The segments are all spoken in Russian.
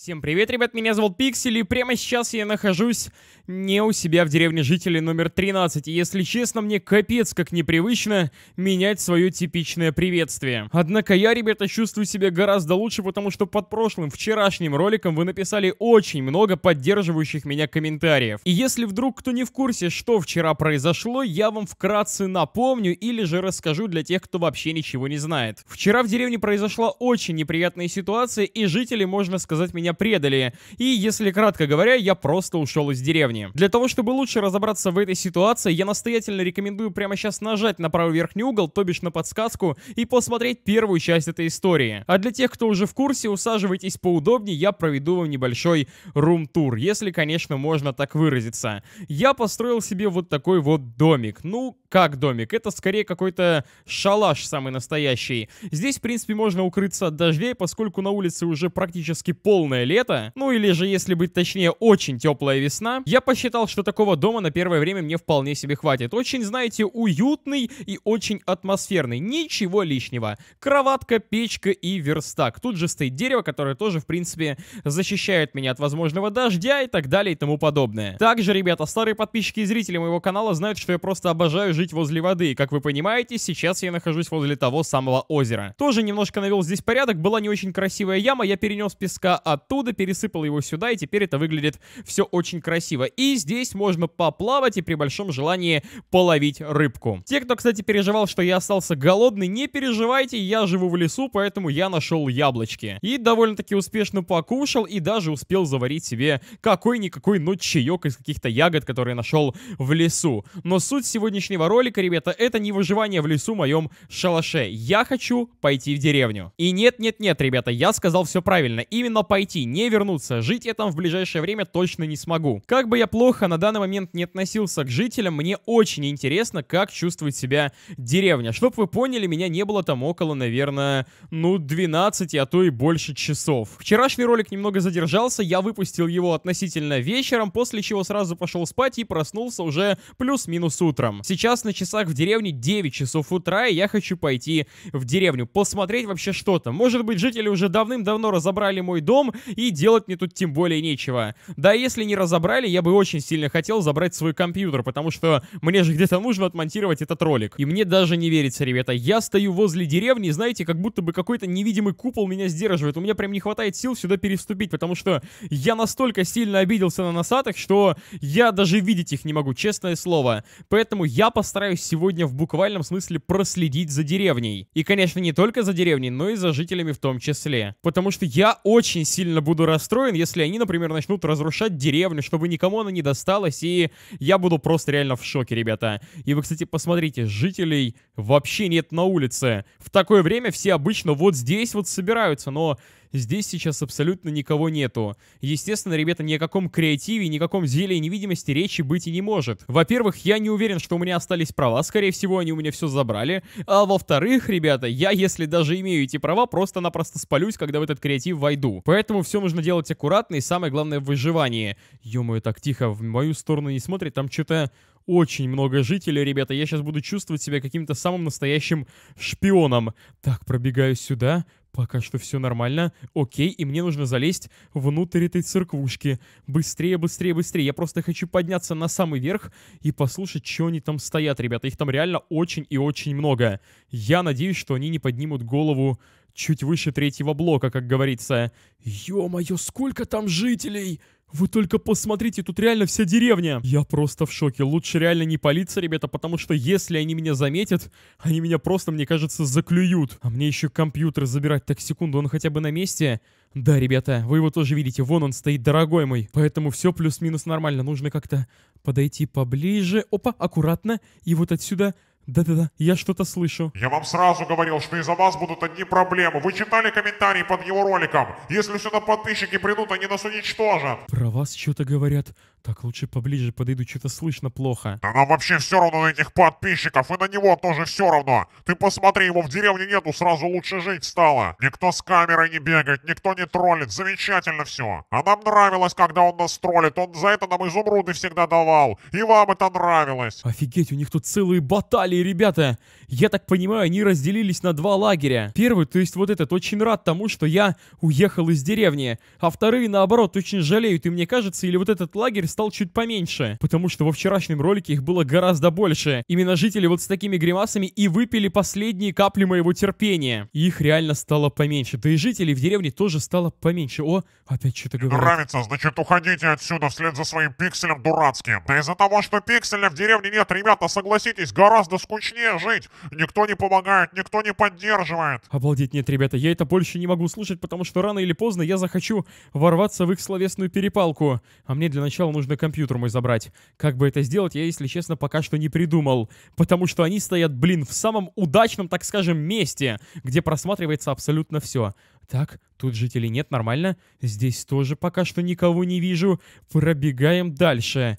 Всем привет, ребят, меня зовут Пиксель, и прямо сейчас я нахожусь не у себя в деревне жителей номер 13, и если честно, мне капец как непривычно менять свое типичное приветствие. Однако я, ребята, чувствую себя гораздо лучше, потому что под прошлым, вчерашним роликом вы написали очень много поддерживающих меня комментариев. И если вдруг кто не в курсе, что вчера произошло, я вам вкратце напомню или же расскажу для тех, кто вообще ничего не знает. Вчера в деревне произошла очень неприятная ситуация, и жители, можно сказать, меня меня предали. И если кратко говоря, я просто ушел из деревни. Для того, чтобы лучше разобраться в этой ситуации, я настоятельно рекомендую прямо сейчас нажать на правый верхний угол, то бишь на подсказку, и посмотреть первую часть этой истории. А для тех, кто уже в курсе, усаживайтесь поудобнее, я проведу вам небольшой рум-тур, если, конечно, можно так выразиться. Я построил себе вот такой вот домик. Ну, как домик. Это скорее какой-то шалаш самый настоящий. Здесь, в принципе, можно укрыться от дождей, поскольку на улице уже практически полное лето. Ну или же, если быть точнее, очень теплая весна. Я посчитал, что такого дома на первое время мне вполне себе хватит. Очень, знаете, уютный и очень атмосферный. Ничего лишнего. Кроватка, печка и верстак. Тут же стоит дерево, которое тоже, в принципе, защищает меня от возможного дождя и так далее и тому подобное. Также, ребята, старые подписчики и зрители моего канала знают, что я просто обожаю жить возле воды. Как вы понимаете, сейчас я нахожусь возле того самого озера. Тоже немножко навел здесь порядок, была не очень красивая яма, я перенес песка оттуда, пересыпал его сюда, и теперь это выглядит все очень красиво. И здесь можно поплавать и при большом желании половить рыбку. Те, кто, кстати, переживал, что я остался голодный, не переживайте, я живу в лесу, поэтому я нашел яблочки. И довольно-таки успешно покушал, и даже успел заварить себе какой-никакой, но ну, чаек из каких-то ягод, которые нашел в лесу. Но суть сегодняшнего этого ролика, ребята, это не выживание в лесу моем шалаше. Я хочу пойти в деревню. И нет-нет-нет, ребята, я сказал все правильно. Именно пойти, не вернуться. Жить я там в ближайшее время точно не смогу. Как бы я плохо на данный момент не относился к жителям, мне очень интересно, как чувствует себя деревня. Чтоб вы поняли, меня не было там около, наверное, ну, 12, а то и больше часов. Вчерашний ролик немного задержался, я выпустил его относительно вечером, после чего сразу пошел спать и проснулся уже плюс-минус утром. Сейчас сейчас на часах в деревне 9 часов утра, и я хочу пойти в деревню, посмотреть вообще что там. Может быть, жители уже давным-давно разобрали мой дом, и делать мне тут тем более нечего. Да, если не разобрали, я бы очень сильно хотел забрать свой компьютер, потому что мне же где-то нужно отмонтировать этот ролик. И мне даже не верится, ребята. Я стою возле деревни, знаете, как будто бы какой-то невидимый купол меня сдерживает. У меня прям не хватает сил сюда переступить, потому что я настолько сильно обиделся на носатых, что я даже видеть их не могу, честное слово. Поэтому я по. Стараюсь сегодня в буквальном смысле проследить за деревней. И, конечно, не только за деревней, но и за жителями в том числе. Потому что я очень сильно буду расстроен, если они, например, начнут разрушать деревню, чтобы никому она не досталась, и я буду просто реально в шоке, ребята. И вы, кстати, посмотрите, жителей вообще нет на улице. В такое время все обычно вот здесь вот собираются, но Здесь сейчас абсолютно никого нету. Естественно, ребята, ни о каком креативе, ни о каком зелье невидимости речи быть и не может. Во-первых, я не уверен, что у меня остались права, скорее всего, они у меня все забрали. А во-вторых, ребята, я, если даже имею эти права, просто-напросто спалюсь, когда в этот креатив войду. Поэтому все нужно делать аккуратно и самое главное выживание. выживании. Ё-моё, так тихо, в мою сторону не смотрит, там что-то очень много жителей, ребята. Я сейчас буду чувствовать себя каким-то самым настоящим шпионом. Так, пробегаю сюда, Пока что все нормально, окей, и мне нужно залезть внутрь этой церквушки. Быстрее, быстрее, быстрее. Я просто хочу подняться на самый верх и послушать, что они там стоят, ребята. Их там реально очень и очень много. Я надеюсь, что они не поднимут голову чуть выше третьего блока, как говорится. Ё-моё, сколько там жителей! Вы только посмотрите, тут реально вся деревня. Я просто в шоке. Лучше реально не палиться, ребята, потому что если они меня заметят, они меня просто, мне кажется, заклюют. А мне еще компьютер забирать. Так, секунду, он хотя бы на месте? Да, ребята, вы его тоже видите. Вон он стоит, дорогой мой. Поэтому все плюс-минус нормально. Нужно как-то подойти поближе. Опа, аккуратно. И вот отсюда да-да-да, я что-то слышу. Я вам сразу говорил, что из-за вас будут одни проблемы. Вы читали комментарии под его роликом? Если сюда подписчики придут, они нас уничтожат. Про вас что-то говорят. Так, лучше поближе подойду, что-то слышно плохо. Да нам вообще все равно на этих подписчиков, и на него тоже все равно. Ты посмотри, его в деревне нету, сразу лучше жить стало. Никто с камерой не бегает, никто не троллит, замечательно все. А нам нравилось, когда он нас троллит, он за это нам изумруды всегда давал. И вам это нравилось. Офигеть, у них тут целые баталии и ребята, я так понимаю, они разделились на два лагеря. Первый, то есть вот этот, очень рад тому, что я уехал из деревни. А вторые, наоборот, очень жалеют, и мне кажется, или вот этот лагерь стал чуть поменьше. Потому что во вчерашнем ролике их было гораздо больше. Именно жители вот с такими гримасами и выпили последние капли моего терпения. И их реально стало поменьше. Да и жителей в деревне тоже стало поменьше. О, опять что-то говорю. Нравится, значит, уходите отсюда вслед за своим пикселем дурацким. Да из-за того, что пикселя в деревне нет, ребята, согласитесь, гораздо скучнее скучнее жить. Никто не помогает, никто не поддерживает. Обалдеть, нет, ребята, я это больше не могу слушать, потому что рано или поздно я захочу ворваться в их словесную перепалку. А мне для начала нужно компьютер мой забрать. Как бы это сделать, я, если честно, пока что не придумал. Потому что они стоят, блин, в самом удачном, так скажем, месте, где просматривается абсолютно все. Так, тут жителей нет, нормально. Здесь тоже пока что никого не вижу. Пробегаем дальше.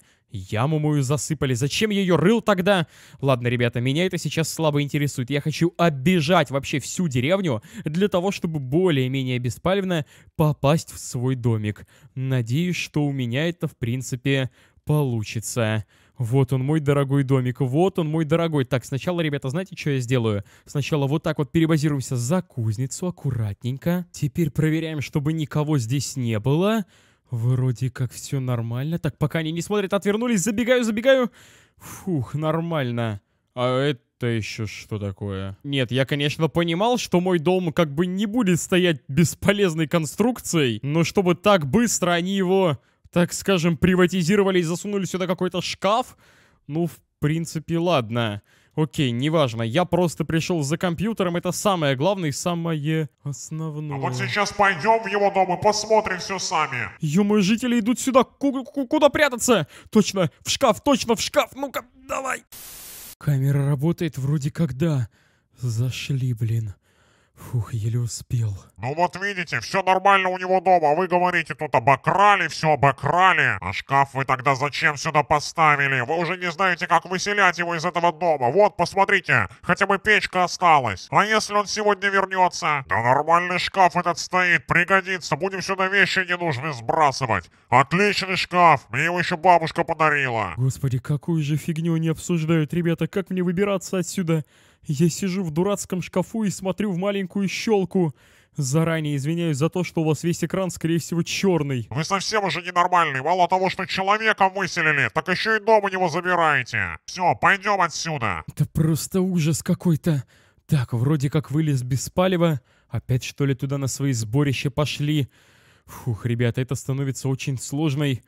Дальше. Яму мою засыпали. Зачем я ее рыл тогда? Ладно, ребята, меня это сейчас слабо интересует. Я хочу оббежать вообще всю деревню для того, чтобы более-менее беспалевно попасть в свой домик. Надеюсь, что у меня это, в принципе, получится. Вот он, мой дорогой домик, вот он, мой дорогой. Так, сначала, ребята, знаете, что я сделаю? Сначала вот так вот перебазируемся за кузницу, аккуратненько. Теперь проверяем, чтобы никого здесь не было. Вроде как все нормально. Так, пока они не смотрят, отвернулись. Забегаю, забегаю. Фух, нормально. А это еще что такое? Нет, я, конечно, понимал, что мой дом как бы не будет стоять бесполезной конструкцией. Но чтобы так быстро они его, так скажем, приватизировали и засунули сюда какой-то шкаф... Ну, в принципе, ладно. Ладно. Окей, неважно, я просто пришел за компьютером, это самое главное и самое основное. А вот сейчас пойдем в его дом и посмотрим все сами. Ё-моё, жители идут сюда, К куда прятаться? Точно, в шкаф, точно, в шкаф, ну-ка, давай. Камера работает вроде когда. Зашли, блин. Фух, еле успел. Ну вот видите, все нормально у него дома. Вы говорите, тут обокрали, все обокрали. А шкаф вы тогда зачем сюда поставили? Вы уже не знаете, как выселять его из этого дома. Вот, посмотрите, хотя бы печка осталась. А если он сегодня вернется? Да нормальный шкаф этот стоит, пригодится. Будем сюда вещи ненужные сбрасывать. Отличный шкаф, мне его еще бабушка подарила. Господи, какую же фигню они обсуждают, ребята. Как мне выбираться отсюда? Я сижу в дурацком шкафу и смотрю в маленькую щелку. Заранее извиняюсь за то, что у вас весь экран, скорее всего, черный. Вы совсем уже ненормальный. Мало того, что человека выселили, так еще и дом у него забираете. Все, пойдем отсюда. Это просто ужас какой-то. Так, вроде как вылез без палева. Опять что ли туда на свои сборища пошли? Фух, ребята, это становится очень сложной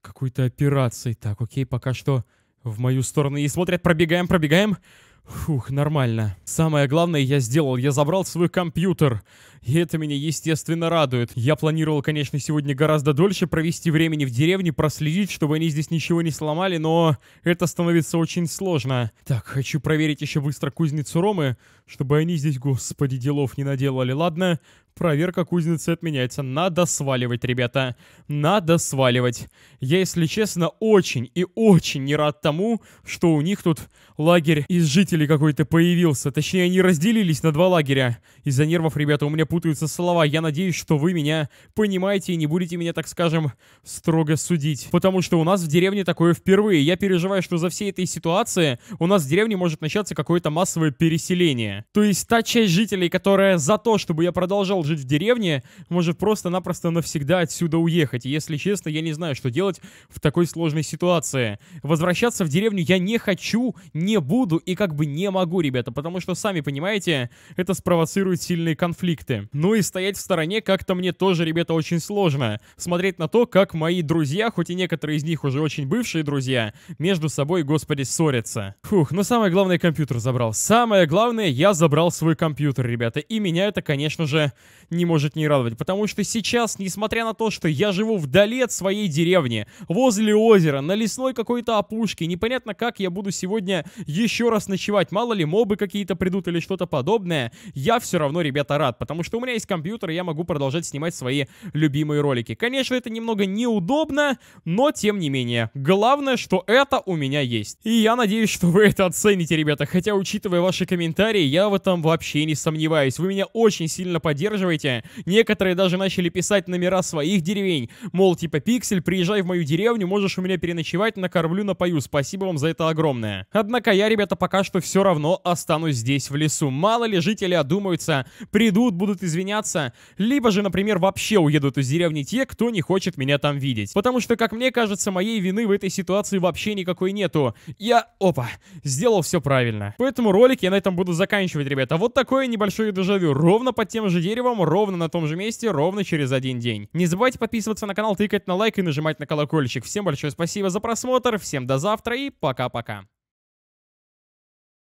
какой-то операцией. Так, окей, пока что в мою сторону и смотрят. Пробегаем, пробегаем. Фух, нормально. Самое главное я сделал, я забрал свой компьютер. И это меня, естественно, радует. Я планировал, конечно, сегодня гораздо дольше провести времени в деревне, проследить, чтобы они здесь ничего не сломали, но это становится очень сложно. Так, хочу проверить еще быстро кузницу Ромы, чтобы они здесь, господи, делов не наделали. Ладно, Проверка кузницы отменяется. Надо сваливать, ребята. Надо сваливать. Я, если честно, очень и очень не рад тому, что у них тут лагерь из жителей какой-то появился. Точнее, они разделились на два лагеря. Из-за нервов, ребята, у меня путаются слова. Я надеюсь, что вы меня понимаете и не будете меня, так скажем, строго судить. Потому что у нас в деревне такое впервые. Я переживаю, что за всей этой ситуации у нас в деревне может начаться какое-то массовое переселение. То есть та часть жителей, которая за то, чтобы я продолжал жить в деревне, может просто-напросто навсегда отсюда уехать. И, если честно, я не знаю, что делать в такой сложной ситуации. Возвращаться в деревню я не хочу, не буду и как бы не могу, ребята, потому что, сами понимаете, это спровоцирует сильные конфликты. Ну и стоять в стороне как-то мне тоже, ребята, очень сложно. Смотреть на то, как мои друзья, хоть и некоторые из них уже очень бывшие друзья, между собой, господи, ссорятся. Фух, но ну самое главное, компьютер забрал. Самое главное, я забрал свой компьютер, ребята, и меня это, конечно же, не может не радовать. Потому что сейчас, несмотря на то, что я живу вдали от своей деревни, возле озера, на лесной какой-то опушке, непонятно как я буду сегодня еще раз ночевать. Мало ли, мобы какие-то придут или что-то подобное. Я все равно, ребята, рад, потому что у меня есть компьютер, и я могу продолжать снимать свои любимые ролики. Конечно, это немного неудобно, но тем не менее. Главное, что это у меня есть. И я надеюсь, что вы это оцените, ребята. Хотя, учитывая ваши комментарии, я в этом вообще не сомневаюсь. Вы меня очень сильно поддерживаете поддерживаете. Некоторые даже начали писать номера своих деревень. Мол, типа, Пиксель, приезжай в мою деревню, можешь у меня переночевать, накормлю, напою. Спасибо вам за это огромное. Однако я, ребята, пока что все равно останусь здесь, в лесу. Мало ли жители одумаются, придут, будут извиняться. Либо же, например, вообще уедут из деревни те, кто не хочет меня там видеть. Потому что, как мне кажется, моей вины в этой ситуации вообще никакой нету. Я, опа, сделал все правильно. Поэтому ролик я на этом буду заканчивать, ребята. Вот такое небольшое дежавю. Ровно под тем же деревом первым ровно на том же месте, ровно через один день. Не забывайте подписываться на канал, тыкать на лайк и нажимать на колокольчик. Всем большое спасибо за просмотр, всем до завтра и пока-пока.